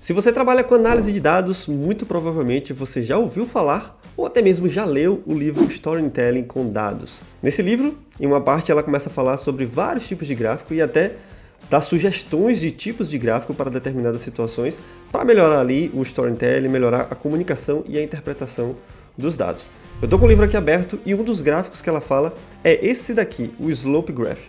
Se você trabalha com análise de dados, muito provavelmente você já ouviu falar ou até mesmo já leu o livro Storytelling com Dados. Nesse livro, em uma parte, ela começa a falar sobre vários tipos de gráfico e até dá sugestões de tipos de gráfico para determinadas situações para melhorar ali o storytelling, melhorar a comunicação e a interpretação dos dados. Eu estou com o livro aqui aberto e um dos gráficos que ela fala é esse daqui, o Slope Graph.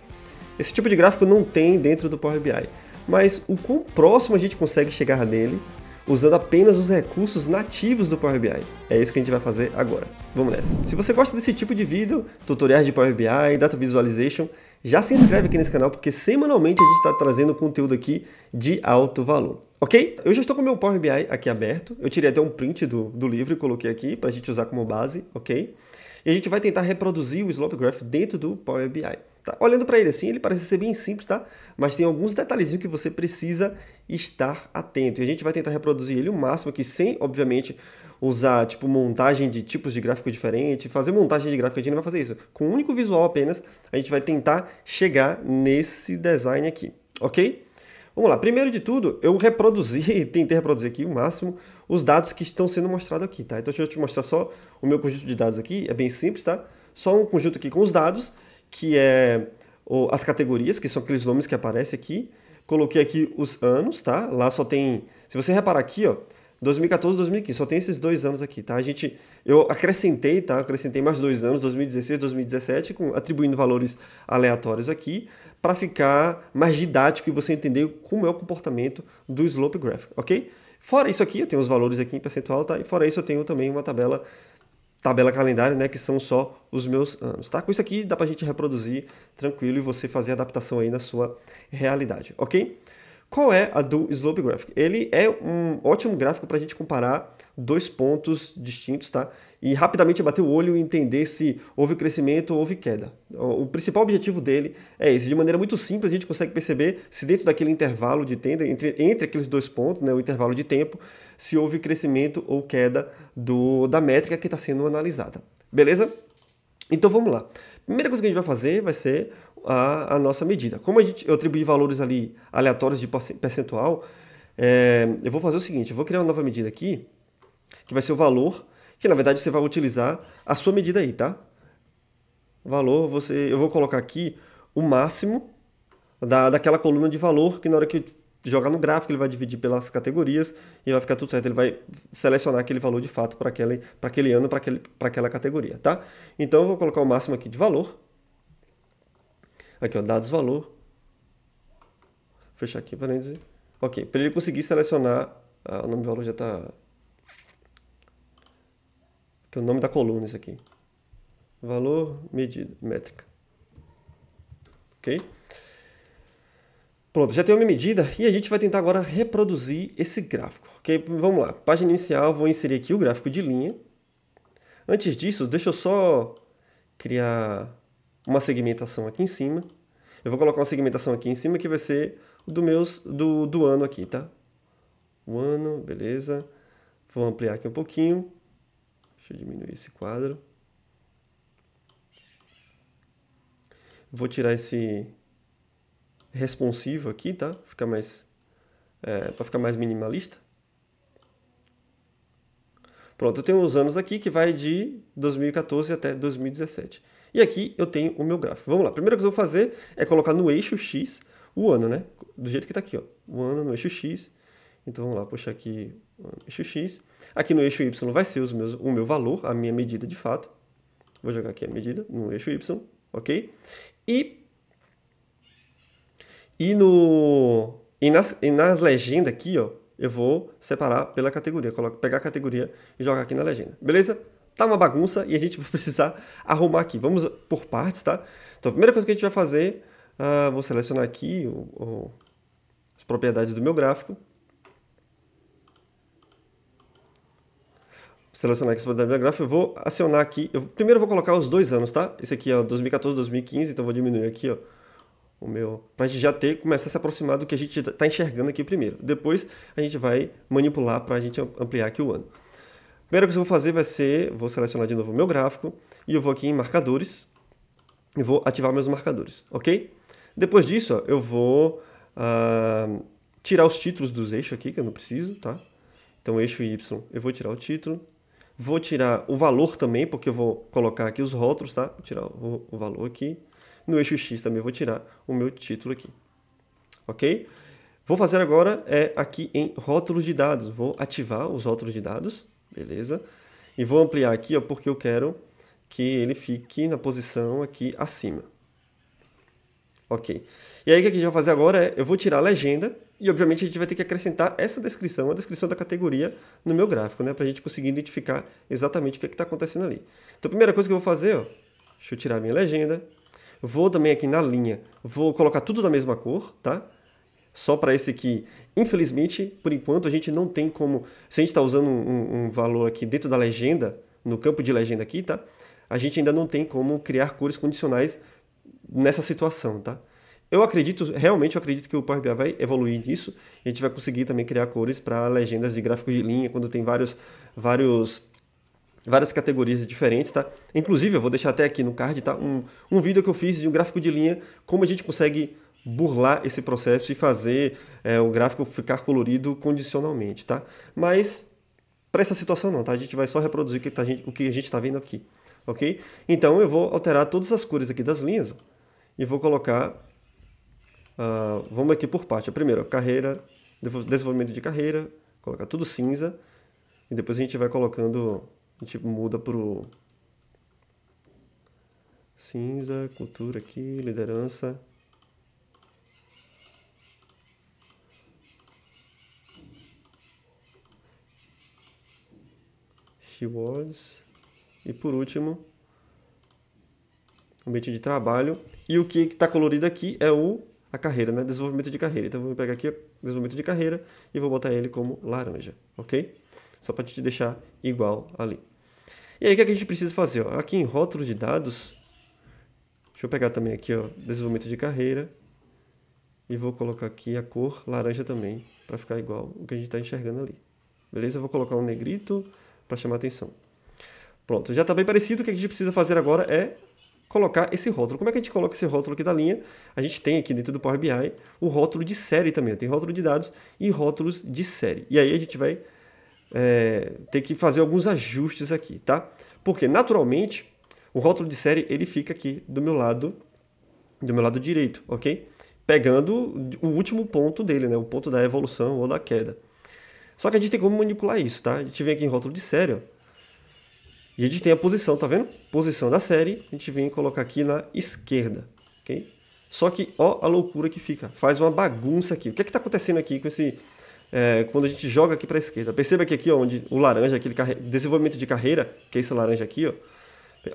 Esse tipo de gráfico não tem dentro do Power BI mas o quão próximo a gente consegue chegar nele usando apenas os recursos nativos do Power BI. É isso que a gente vai fazer agora. Vamos nessa. Se você gosta desse tipo de vídeo, tutoriais de Power BI, Data Visualization, já se inscreve aqui nesse canal porque semanalmente a gente está trazendo conteúdo aqui de alto valor. Ok? Eu já estou com meu Power BI aqui aberto. Eu tirei até um print do, do livro e coloquei aqui para a gente usar como base, ok? E a gente vai tentar reproduzir o Slope Graph dentro do Power BI. Tá? Olhando para ele assim, ele parece ser bem simples, tá? mas tem alguns detalhezinhos que você precisa estar atento. E a gente vai tentar reproduzir ele o máximo aqui, sem, obviamente, usar tipo montagem de tipos de gráfico diferente, fazer montagem de gráfico, a gente não vai fazer isso. Com um único visual apenas, a gente vai tentar chegar nesse design aqui, ok? Vamos lá, primeiro de tudo, eu reproduzi, tentei reproduzir aqui o máximo os dados que estão sendo mostrados aqui, tá? Então deixa eu te mostrar só o meu conjunto de dados aqui, é bem simples, tá? Só um conjunto aqui com os dados, que é as categorias, que são aqueles nomes que aparecem aqui. Coloquei aqui os anos, tá? Lá só tem, se você reparar aqui, ó, 2014 2015, só tem esses dois anos aqui, tá? A gente, eu acrescentei, tá? Acrescentei mais dois anos, 2016 2017, com, atribuindo valores aleatórios aqui para ficar mais didático e você entender como é o comportamento do slope graph, ok? Fora isso aqui, eu tenho os valores aqui em percentual, tá? E fora isso eu tenho também uma tabela tabela calendário, né, que são só os meus anos, tá? Com isso aqui dá para a gente reproduzir tranquilo e você fazer adaptação aí na sua realidade, ok? Qual é a do Slope Graphic? Ele é um ótimo gráfico para a gente comparar dois pontos distintos, tá? e rapidamente bater o olho e entender se houve crescimento ou houve queda. O principal objetivo dele é esse. De maneira muito simples, a gente consegue perceber se dentro daquele intervalo de tenda, entre, entre aqueles dois pontos, né, o intervalo de tempo, se houve crescimento ou queda do, da métrica que está sendo analisada. Beleza? Então vamos lá. Primeira coisa que a gente vai fazer vai ser a, a nossa medida. Como a gente, eu atribuí valores ali aleatórios de percentual, é, eu vou fazer o seguinte, eu vou criar uma nova medida aqui, que vai ser o valor que na verdade você vai utilizar a sua medida aí, tá? Valor, você, eu vou colocar aqui o máximo da, daquela coluna de valor, que na hora que jogar no gráfico ele vai dividir pelas categorias e vai ficar tudo certo, ele vai selecionar aquele valor de fato para aquele, aquele ano, para aquela categoria, tá? Então eu vou colocar o máximo aqui de valor, aqui ó, dados valor, fechar aqui parênteses, ok, para ele conseguir selecionar, ah, o nome de valor já está que é o nome da coluna isso aqui. Valor, medida, métrica. Ok? Pronto, já tem uma medida e a gente vai tentar agora reproduzir esse gráfico. Ok? Vamos lá. Página inicial, vou inserir aqui o gráfico de linha. Antes disso, deixa eu só criar uma segmentação aqui em cima. Eu vou colocar uma segmentação aqui em cima que vai ser do, meus, do, do ano aqui, tá? O ano, beleza. Vou ampliar aqui um pouquinho. Deixa eu diminuir esse quadro. Vou tirar esse responsivo aqui, tá? Ficar mais é, para ficar mais minimalista. Pronto, eu tenho os anos aqui que vai de 2014 até 2017. E aqui eu tenho o meu gráfico. Vamos lá. primeira coisa que eu vou fazer é colocar no eixo X o ano, né? Do jeito que está aqui, ó. O ano no eixo X. Então vamos lá, puxar aqui o ah, eixo x. Aqui no eixo y vai ser os meus, o meu valor, a minha medida de fato. Vou jogar aqui a medida no eixo y, ok? E, e, no, e, nas, e nas legendas aqui, ó, eu vou separar pela categoria. Coloco, pegar a categoria e jogar aqui na legenda. Beleza? Tá uma bagunça e a gente vai precisar arrumar aqui. Vamos por partes, tá? Então a primeira coisa que a gente vai fazer, uh, vou selecionar aqui o, o, as propriedades do meu gráfico selecionar aqui esse padrão biográfico, eu vou acionar aqui, eu primeiro vou colocar os dois anos, tá? Esse aqui é 2014, 2015, então eu vou diminuir aqui, ó, o meu, pra gente já ter, começar a se aproximar do que a gente tá enxergando aqui primeiro. Depois a gente vai manipular pra gente ampliar aqui o ano. Primeiro que eu vou fazer vai ser, vou selecionar de novo o meu gráfico, e eu vou aqui em marcadores, e vou ativar meus marcadores, ok? Depois disso, ó, eu vou uh, tirar os títulos dos eixos aqui, que eu não preciso, tá? Então, eixo Y, eu vou tirar o título, Vou tirar o valor também, porque eu vou colocar aqui os rótulos, tá? Vou tirar o, o valor aqui. No eixo X também vou tirar o meu título aqui. Ok? Vou fazer agora é aqui em rótulos de dados. Vou ativar os rótulos de dados, beleza? E vou ampliar aqui, ó, porque eu quero que ele fique na posição aqui acima. Ok. E aí o que a gente vai fazer agora é, eu vou tirar a legenda e obviamente a gente vai ter que acrescentar essa descrição, a descrição da categoria no meu gráfico, né? Para a gente conseguir identificar exatamente o que é está acontecendo ali. Então a primeira coisa que eu vou fazer, ó, deixa eu tirar a minha legenda, vou também aqui na linha, vou colocar tudo da mesma cor, tá? Só para esse aqui, infelizmente, por enquanto a gente não tem como, se a gente está usando um, um valor aqui dentro da legenda, no campo de legenda aqui, tá? A gente ainda não tem como criar cores condicionais nessa situação, tá? Eu acredito, realmente eu acredito que o Power BI vai evoluir nisso. A gente vai conseguir também criar cores para legendas de gráfico de linha, quando tem vários, vários, várias categorias diferentes, tá? Inclusive, eu vou deixar até aqui no card, tá? Um, um vídeo que eu fiz de um gráfico de linha, como a gente consegue burlar esse processo e fazer é, o gráfico ficar colorido condicionalmente, tá? Mas para essa situação não, tá? A gente vai só reproduzir o que, tá, o que a gente está vendo aqui, ok? Então eu vou alterar todas as cores aqui das linhas, ó e vou colocar. Uh, vamos aqui por parte. Primeiro, carreira, desenvolvimento de carreira, colocar tudo cinza. E depois a gente vai colocando. A gente muda pro. Cinza, cultura aqui, liderança. Rewards. E por último, ambiente de trabalho. E o que está colorido aqui é o a carreira, né? Desenvolvimento de carreira. Então, vou pegar aqui desenvolvimento de carreira e vou botar ele como laranja, ok? Só para te deixar igual ali. E aí, o que, é que a gente precisa fazer? Ó? Aqui em rótulo de dados, deixa eu pegar também aqui, ó, desenvolvimento de carreira. E vou colocar aqui a cor laranja também, para ficar igual o que a gente está enxergando ali. Beleza? vou colocar um negrito para chamar atenção. Pronto, já está bem parecido. O que a gente precisa fazer agora é colocar esse rótulo. Como é que a gente coloca esse rótulo aqui da linha? A gente tem aqui dentro do Power BI o rótulo de série também. Tem rótulo de dados e rótulos de série. E aí a gente vai é, ter que fazer alguns ajustes aqui, tá? Porque naturalmente o rótulo de série ele fica aqui do meu lado, do meu lado direito, ok? Pegando o último ponto dele, né? O ponto da evolução ou da queda. Só que a gente tem como manipular isso, tá? A gente vem aqui em rótulo de série, ó. E a gente tem a posição, tá vendo? Posição da série, a gente vem colocar aqui na esquerda, ok? Só que, ó a loucura que fica, faz uma bagunça aqui. O que é que tá acontecendo aqui com esse... É, quando a gente joga aqui para a esquerda? Perceba que aqui, ó, onde o laranja, aquele carre... desenvolvimento de carreira, que é esse laranja aqui, ó.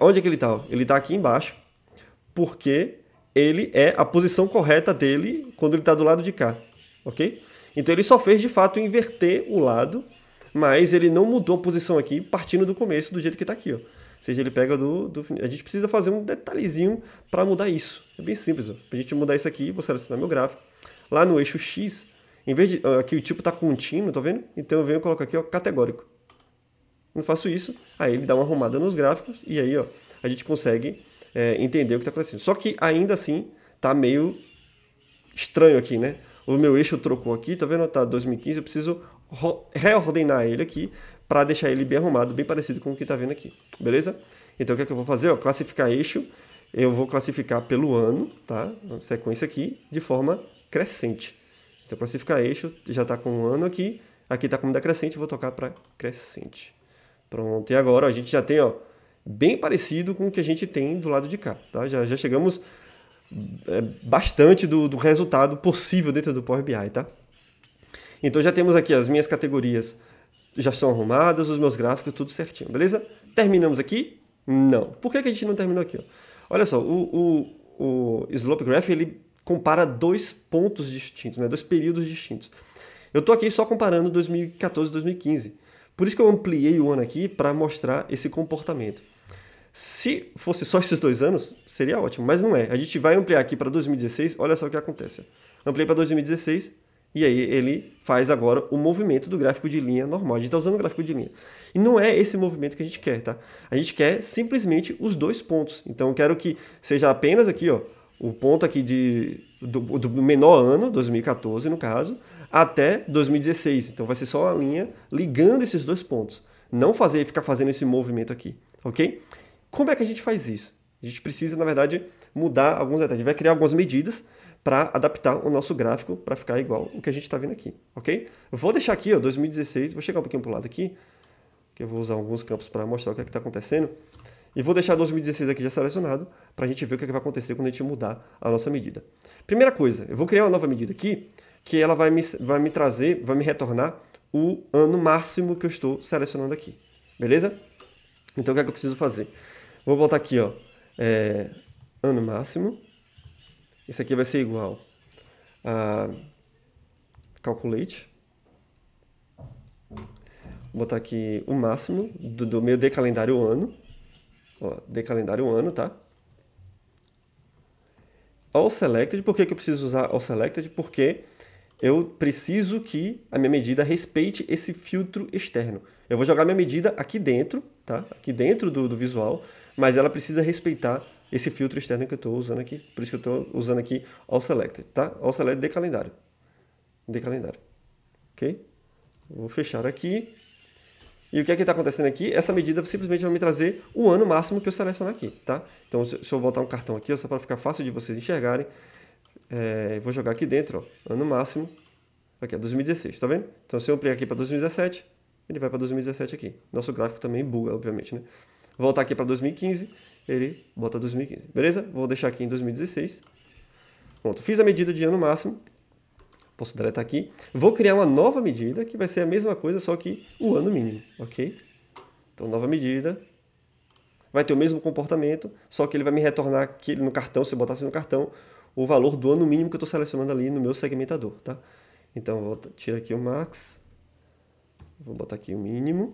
Onde é que ele tá? Ele tá aqui embaixo, porque ele é a posição correta dele quando ele está do lado de cá, ok? Então ele só fez, de fato, inverter o lado mas ele não mudou a posição aqui partindo do começo do jeito que está aqui, ó. Ou seja, ele pega do, do, A gente precisa fazer um detalhezinho para mudar isso. É bem simples. Ó. A gente mudar isso aqui, vou selecionar meu gráfico. Lá no eixo X, em vez de. Aqui o tipo está contínuo, tá vendo? Então eu venho e coloco aqui, ó, categórico. Não faço isso. Aí ele dá uma arrumada nos gráficos e aí, ó, a gente consegue é, entender o que está acontecendo. Só que ainda assim, está meio estranho aqui, né? O meu eixo trocou aqui, tá vendo? Tá 2015, eu preciso reordenar ele aqui para deixar ele bem arrumado, bem parecido com o que está vendo aqui, beleza? Então o que, é que eu vou fazer? Ó, classificar eixo, eu vou classificar pelo ano, tá? Uma sequência aqui, de forma crescente. Então classificar eixo, já está com um ano aqui, aqui está como decrescente, vou tocar para crescente. Pronto, e agora ó, a gente já tem, ó, bem parecido com o que a gente tem do lado de cá, tá? Já, já chegamos é, bastante do, do resultado possível dentro do Power BI, tá? Então já temos aqui as minhas categorias já são arrumadas, os meus gráficos, tudo certinho, beleza? Terminamos aqui? Não. Por que, que a gente não terminou aqui? Olha só, o, o, o Slope Graph ele compara dois pontos distintos, né? dois períodos distintos. Eu estou aqui só comparando 2014 e 2015. Por isso que eu ampliei o ano aqui para mostrar esse comportamento. Se fosse só esses dois anos, seria ótimo, mas não é. A gente vai ampliar aqui para 2016, olha só o que acontece. Ampliei para 2016, e aí ele faz agora o movimento do gráfico de linha normal. A gente está usando o gráfico de linha. E não é esse movimento que a gente quer, tá? A gente quer simplesmente os dois pontos. Então eu quero que seja apenas aqui, ó, o ponto aqui de, do, do menor ano, 2014 no caso, até 2016. Então vai ser só a linha ligando esses dois pontos. Não fazer ficar fazendo esse movimento aqui, ok? Como é que a gente faz isso? A gente precisa, na verdade, mudar alguns detalhes. A gente vai criar algumas medidas para adaptar o nosso gráfico para ficar igual o que a gente está vendo aqui, ok? vou deixar aqui, ó, 2016, vou chegar um pouquinho para o lado aqui, que eu vou usar alguns campos para mostrar o que é está acontecendo, e vou deixar 2016 aqui já selecionado, para a gente ver o que, é que vai acontecer quando a gente mudar a nossa medida. Primeira coisa, eu vou criar uma nova medida aqui, que ela vai me, vai me trazer, vai me retornar o ano máximo que eu estou selecionando aqui, beleza? Então o que é que eu preciso fazer? Vou botar aqui, ó, é, ano máximo, isso aqui vai ser igual a calculate. Vou botar aqui o máximo do, do meu de calendário ano. Ó, de calendário ano, tá? All selected, por que, que eu preciso usar all selected? Porque eu preciso que a minha medida respeite esse filtro externo. Eu vou jogar minha medida aqui dentro, tá? Aqui dentro do, do visual, mas ela precisa respeitar esse filtro externo que eu estou usando aqui. Por isso que eu estou usando aqui All Select, tá? All Select de calendário. De calendário. Ok? Vou fechar aqui. E o que é que está acontecendo aqui? Essa medida simplesmente vai me trazer o ano máximo que eu selecionar aqui, tá? Então, se eu botar um cartão aqui, ó, só para ficar fácil de vocês enxergarem, é, vou jogar aqui dentro, ó, ano máximo, aqui, é 2016, tá vendo? Então, se eu ampliar aqui para 2017, ele vai para 2017 aqui. Nosso gráfico também buga, obviamente, né? Voltar aqui para 2015, ele bota 2015. Beleza? Vou deixar aqui em 2016. Pronto, fiz a medida de ano máximo. Posso deletar aqui. Vou criar uma nova medida que vai ser a mesma coisa, só que o ano mínimo, ok? Então, nova medida. Vai ter o mesmo comportamento, só que ele vai me retornar aqui no cartão, se eu botasse no cartão, o valor do ano mínimo que eu estou selecionando ali no meu segmentador, tá? Então, vou tirar aqui o max. Vou botar aqui o mínimo.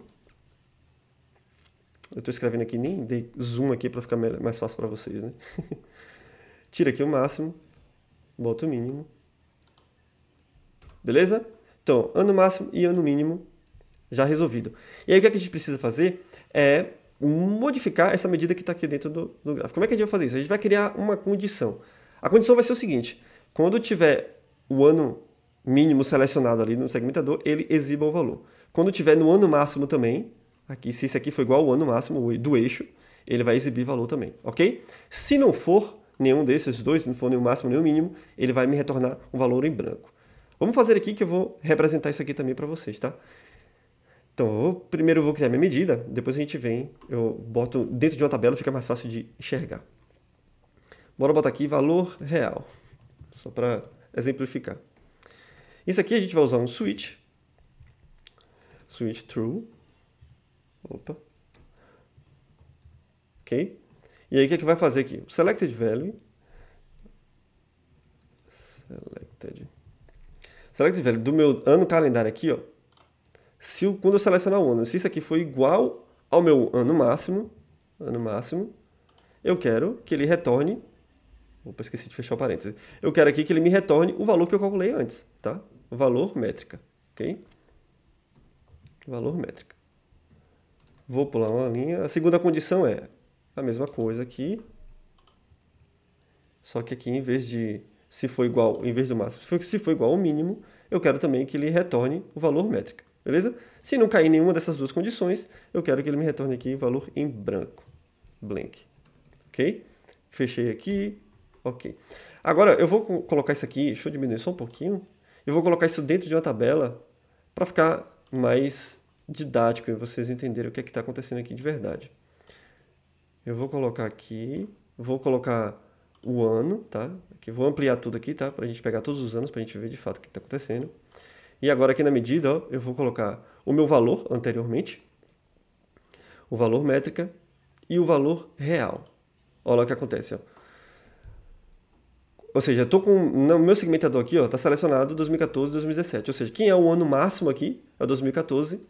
Eu estou escrevendo aqui, nem dei zoom aqui para ficar mais fácil para vocês, né? Tira aqui o máximo, bota o mínimo. Beleza? Então, ano máximo e ano mínimo já resolvido. E aí o que, é que a gente precisa fazer é modificar essa medida que está aqui dentro do, do, gráfico. Como é que a gente vai fazer isso? A gente vai criar uma condição. A condição vai ser o seguinte, quando tiver o ano mínimo selecionado ali no segmentador, ele exiba o valor. Quando tiver no ano máximo também, Aqui, se isso aqui for igual ao ano máximo do eixo, ele vai exibir valor também, ok? Se não for nenhum desses dois, se não for nem o máximo nem o mínimo, ele vai me retornar um valor em branco. Vamos fazer aqui que eu vou representar isso aqui também para vocês, tá? Então, eu primeiro eu vou criar minha medida, depois a gente vem, eu boto dentro de uma tabela, fica mais fácil de enxergar. Bora botar aqui valor real, só para exemplificar. Isso aqui a gente vai usar um switch, switch true, Opa. Ok? E aí o que, é que vai fazer aqui? O selected value. Selected. Selected value do meu ano calendário aqui, ó. Se, quando eu selecionar o ano, se isso aqui for igual ao meu ano máximo, ano máximo, eu quero que ele retorne. Opa, esqueci de fechar o parênteses. Eu quero aqui que ele me retorne o valor que eu calculei antes, tá? Valor métrica, ok? Valor métrica. Vou pular uma linha. A segunda condição é a mesma coisa aqui. Só que aqui, em vez de se for igual, em vez do máximo, se for igual ao mínimo, eu quero também que ele retorne o valor métrica, beleza? Se não cair nenhuma dessas duas condições, eu quero que ele me retorne aqui o valor em branco, blank, ok? Fechei aqui, ok. Agora, eu vou colocar isso aqui, deixa eu diminuir só um pouquinho, eu vou colocar isso dentro de uma tabela para ficar mais didático e vocês entenderem o que é está acontecendo aqui de verdade. Eu vou colocar aqui, vou colocar o ano, tá? Aqui, vou ampliar tudo aqui, tá? Para a gente pegar todos os anos, para a gente ver de fato o que está acontecendo. E agora aqui na medida, ó, eu vou colocar o meu valor anteriormente, o valor métrica e o valor real. Olha o que acontece, ó. Ou seja, estou com meu segmentador aqui, ó, tá selecionado 2014 2017. Ou seja, quem é o ano máximo aqui é 2014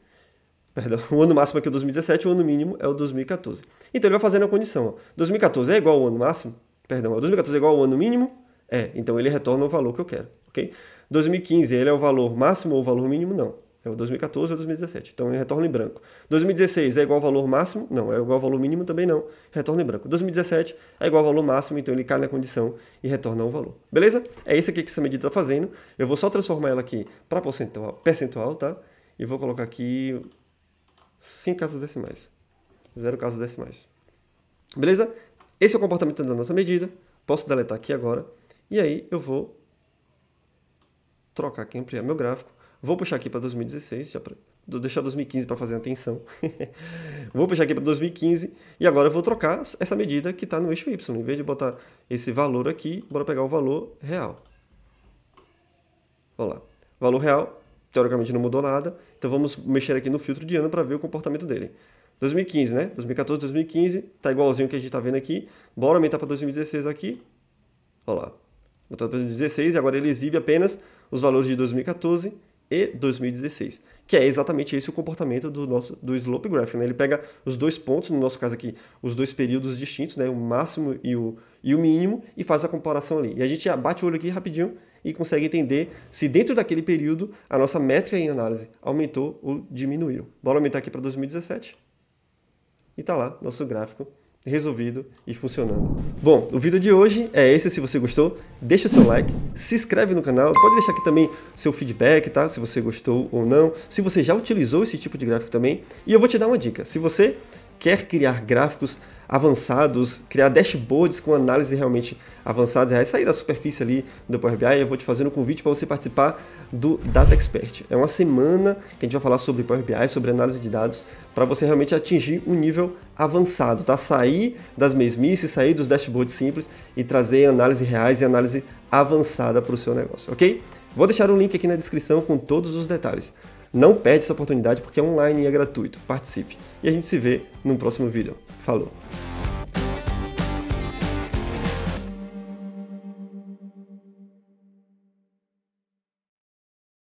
Perdão, o ano máximo aqui é o 2017, o ano mínimo é o 2014. Então ele vai fazendo a condição. Ó. 2014 é igual ao ano máximo? Perdão, 2014 é igual ao ano mínimo? É, então ele retorna o valor que eu quero, ok? 2015, ele é o valor máximo ou o valor mínimo? Não. É o 2014 ou 2017. Então ele retorna em branco. 2016 é igual ao valor máximo? Não. É igual ao valor mínimo? Também não. Retorna em branco. 2017 é igual ao valor máximo, então ele cai na condição e retorna o valor. Beleza? É isso aqui que essa medida está fazendo. Eu vou só transformar ela aqui para percentual, percentual, tá? E vou colocar aqui sem casas decimais. Zero casas decimais. Beleza? Esse é o comportamento da nossa medida. Posso deletar aqui agora. E aí eu vou trocar aqui, ampliar meu gráfico. Vou puxar aqui para 2016, já pra, vou deixar 2015 para fazer atenção. vou puxar aqui para 2015 e agora eu vou trocar essa medida que está no eixo Y. Em vez de botar esse valor aqui, bora pegar o valor real. Olha lá. Valor real, teoricamente não mudou nada. Então vamos mexer aqui no filtro de ano para ver o comportamento dele. 2015, né? 2014, 2015, tá igualzinho que a gente tá vendo aqui. Bora aumentar para 2016 aqui. Olha lá. Aumentar para 2016 e agora ele exibe apenas os valores de 2014 e 2016, que é exatamente esse o comportamento do nosso do slope graph, né? Ele pega os dois pontos, no nosso caso aqui, os dois períodos distintos, né? O máximo e o, e o mínimo e faz a comparação ali. E a gente abate o olho aqui rapidinho e consegue entender se dentro daquele período a nossa métrica em análise aumentou ou diminuiu. Bora aumentar aqui para 2017. E está lá nosso gráfico resolvido e funcionando. Bom, o vídeo de hoje é esse, se você gostou, deixa o seu like, se inscreve no canal, pode deixar aqui também seu feedback, tá? Se você gostou ou não, se você já utilizou esse tipo de gráfico também. E eu vou te dar uma dica, se você quer criar gráficos avançados, criar dashboards com análise realmente avançadas, é sair da superfície ali do Power BI. Eu vou te fazendo um convite para você participar do Data Expert. É uma semana que a gente vai falar sobre Power BI, sobre análise de dados, para você realmente atingir um nível avançado, tá? Sair das mesmices, sair dos dashboards simples e trazer análise reais e análise avançada para o seu negócio, ok? Vou deixar o um link aqui na descrição com todos os detalhes. Não perde essa oportunidade porque é online e é gratuito. Participe. E a gente se vê no próximo vídeo. Falou!